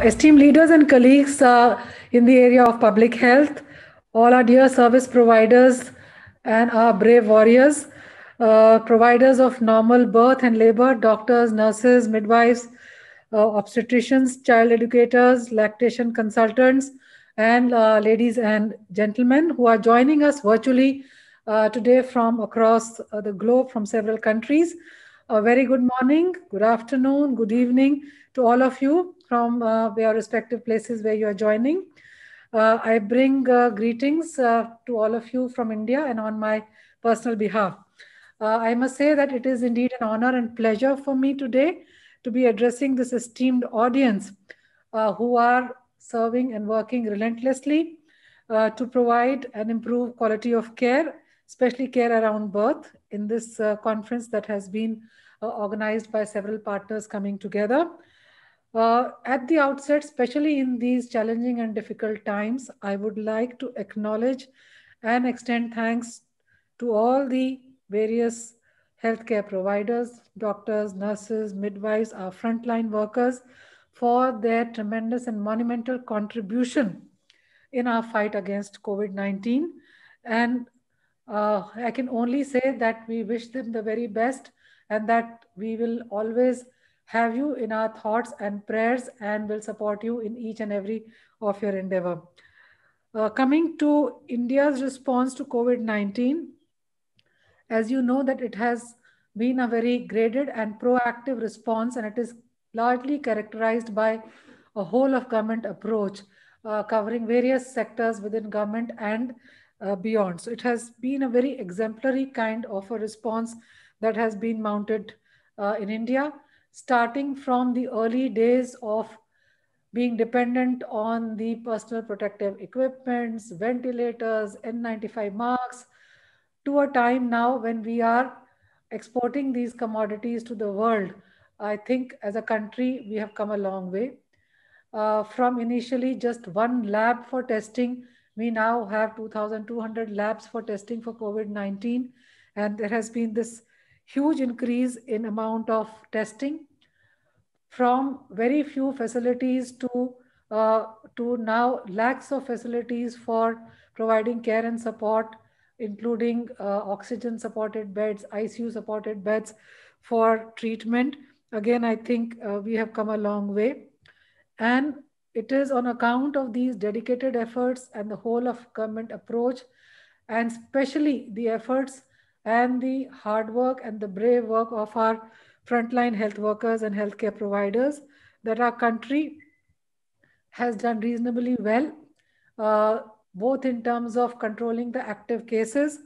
Esteemed leaders and colleagues uh, in the area of public health, all our dear service providers and our brave warriors, uh, providers of normal birth and labor, doctors, nurses, midwives, uh, obstetricians, child educators, lactation consultants, and uh, ladies and gentlemen who are joining us virtually uh, today from across uh, the globe from several countries. A very good morning, good afternoon, good evening to all of you from uh, your respective places where you are joining. Uh, I bring uh, greetings uh, to all of you from India and on my personal behalf. Uh, I must say that it is indeed an honor and pleasure for me today to be addressing this esteemed audience uh, who are serving and working relentlessly to provide and improve quality of care, especially care around birth in this uh, conference that has been uh, organized by several partners coming together. Uh, at the outset, especially in these challenging and difficult times, I would like to acknowledge and extend thanks to all the various healthcare providers, doctors, nurses, midwives, our frontline workers for their tremendous and monumental contribution in our fight against COVID 19. And uh, I can only say that we wish them the very best and that we will always have you in our thoughts and prayers and will support you in each and every of your endeavor. Uh, coming to India's response to COVID-19, as you know that it has been a very graded and proactive response and it is largely characterized by a whole of government approach uh, covering various sectors within government and uh, beyond. So it has been a very exemplary kind of a response that has been mounted uh, in India, starting from the early days of being dependent on the personal protective equipments, ventilators, N95 masks, to a time now when we are exporting these commodities to the world. I think as a country, we have come a long way. Uh, from initially just one lab for testing we now have 2,200 labs for testing for COVID-19, and there has been this huge increase in amount of testing from very few facilities to uh, to now lakhs of facilities for providing care and support, including uh, oxygen supported beds, ICU supported beds for treatment. Again, I think uh, we have come a long way. And it is on account of these dedicated efforts and the whole of government approach, and especially the efforts and the hard work and the brave work of our frontline health workers and healthcare providers that our country has done reasonably well, uh, both in terms of controlling the active cases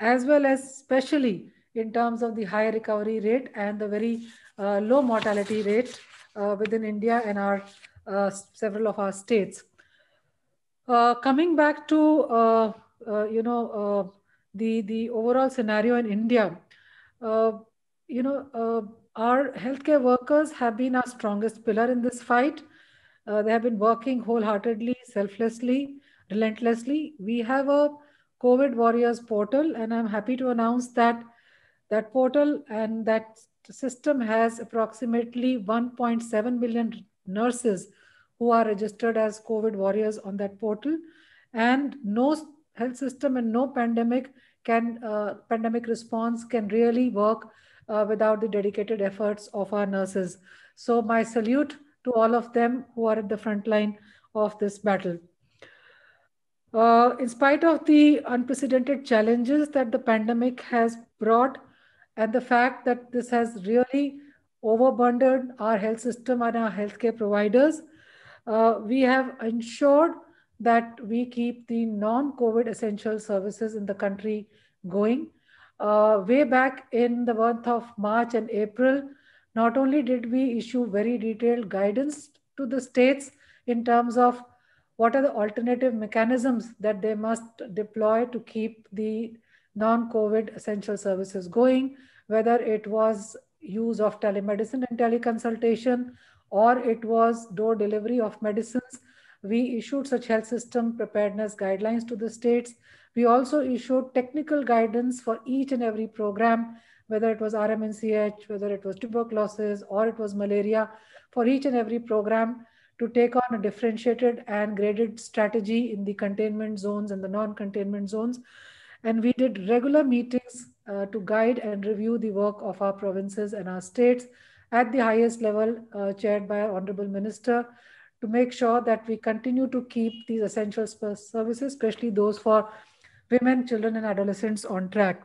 as well as especially in terms of the high recovery rate and the very uh, low mortality rate uh, within India and our uh, several of our states. Uh, coming back to uh, uh, you know the the overall scenario in India, you know our healthcare workers have been our strongest pillar in this fight. they have been working wholeheartedly, selflessly, relentlessly. We have a COVID Warriors portal, and I'm happy to announce that that portal and that system has approximately 1.7 million nurses who are registered as COVID warriors on that portal. And no health system and no pandemic can uh, pandemic response can really work uh, without the dedicated efforts of our nurses. So my salute to all of them who are at the front line of this battle. Uh, in spite of the unprecedented challenges that the pandemic has brought and the fact that this has really overburdened our health system and our healthcare providers, uh, we have ensured that we keep the non-COVID essential services in the country going. Uh, way back in the month of March and April, not only did we issue very detailed guidance to the states in terms of what are the alternative mechanisms that they must deploy to keep the non-COVID essential services going, whether it was use of telemedicine and teleconsultation or it was door delivery of medicines. We issued such health system preparedness guidelines to the states. We also issued technical guidance for each and every program, whether it was RMNCH, whether it was tuberculosis, or it was malaria, for each and every program to take on a differentiated and graded strategy in the containment zones and the non-containment zones. And we did regular meetings uh, to guide and review the work of our provinces and our states at the highest level uh, chaired by our honorable minister to make sure that we continue to keep these essential services, especially those for women, children, and adolescents on track.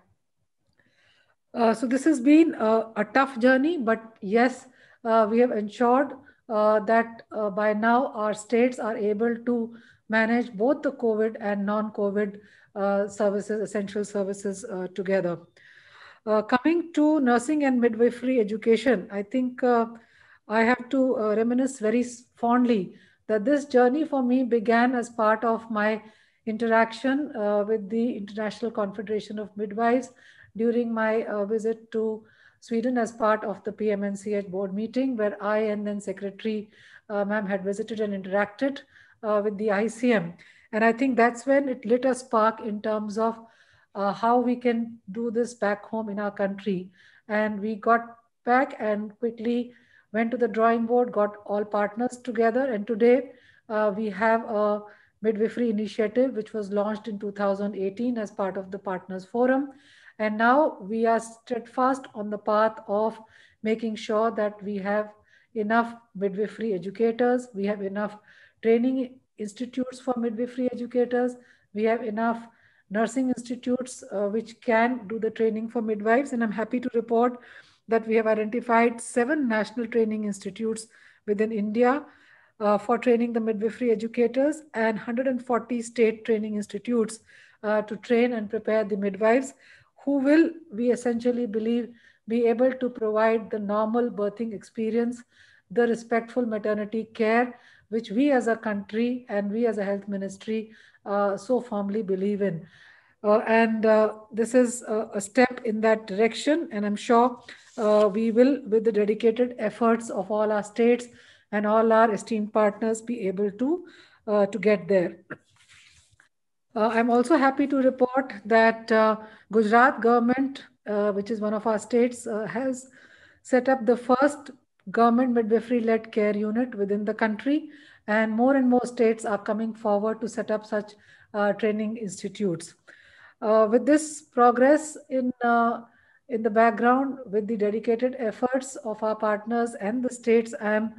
Uh, so this has been a, a tough journey, but yes, uh, we have ensured uh, that uh, by now our states are able to manage both the COVID and non-COVID uh, services, essential services uh, together. Uh, coming to nursing and midwifery education, I think uh, I have to uh, reminisce very fondly that this journey for me began as part of my interaction uh, with the International Confederation of Midwives during my uh, visit to Sweden as part of the PMNCH board meeting, where I and then Secretary uh, Ma'am had visited and interacted with the ICM. And I think that's when it lit a spark in terms of uh, how we can do this back home in our country. And we got back and quickly went to the drawing board, got all partners together. And today uh, we have a midwifery initiative, which was launched in 2018 as part of the Partners Forum. And now we are steadfast on the path of making sure that we have enough midwifery educators, we have enough training institutes for midwifery educators, we have enough nursing institutes uh, which can do the training for midwives. And I'm happy to report that we have identified seven national training institutes within India uh, for training the midwifery educators and 140 state training institutes uh, to train and prepare the midwives who will, we essentially believe, be able to provide the normal birthing experience, the respectful maternity care, which we as a country and we as a health ministry uh, so firmly believe in. Uh, and uh, this is a step in that direction. And I'm sure we will, with the dedicated efforts of all our states and all our esteemed partners, be able to, to get there. Uh, I'm also happy to report that uh, Gujarat government, uh, which is one of our states, has set up the first government midwifery-led care unit within the country. And more and more states are coming forward to set up such uh, training institutes. Uh, with this progress in, uh, in the background, with the dedicated efforts of our partners and the states, I am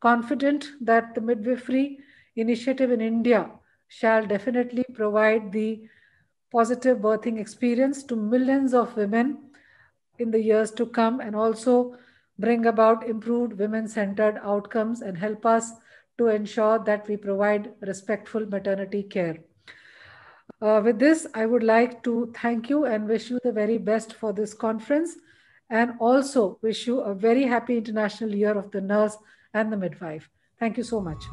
confident that the midwifery initiative in India shall definitely provide the positive birthing experience to millions of women in the years to come and also bring about improved women centered outcomes and help us to ensure that we provide respectful maternity care. Uh, with this, I would like to thank you and wish you the very best for this conference and also wish you a very happy International Year of the Nurse and the Midwife. Thank you so much.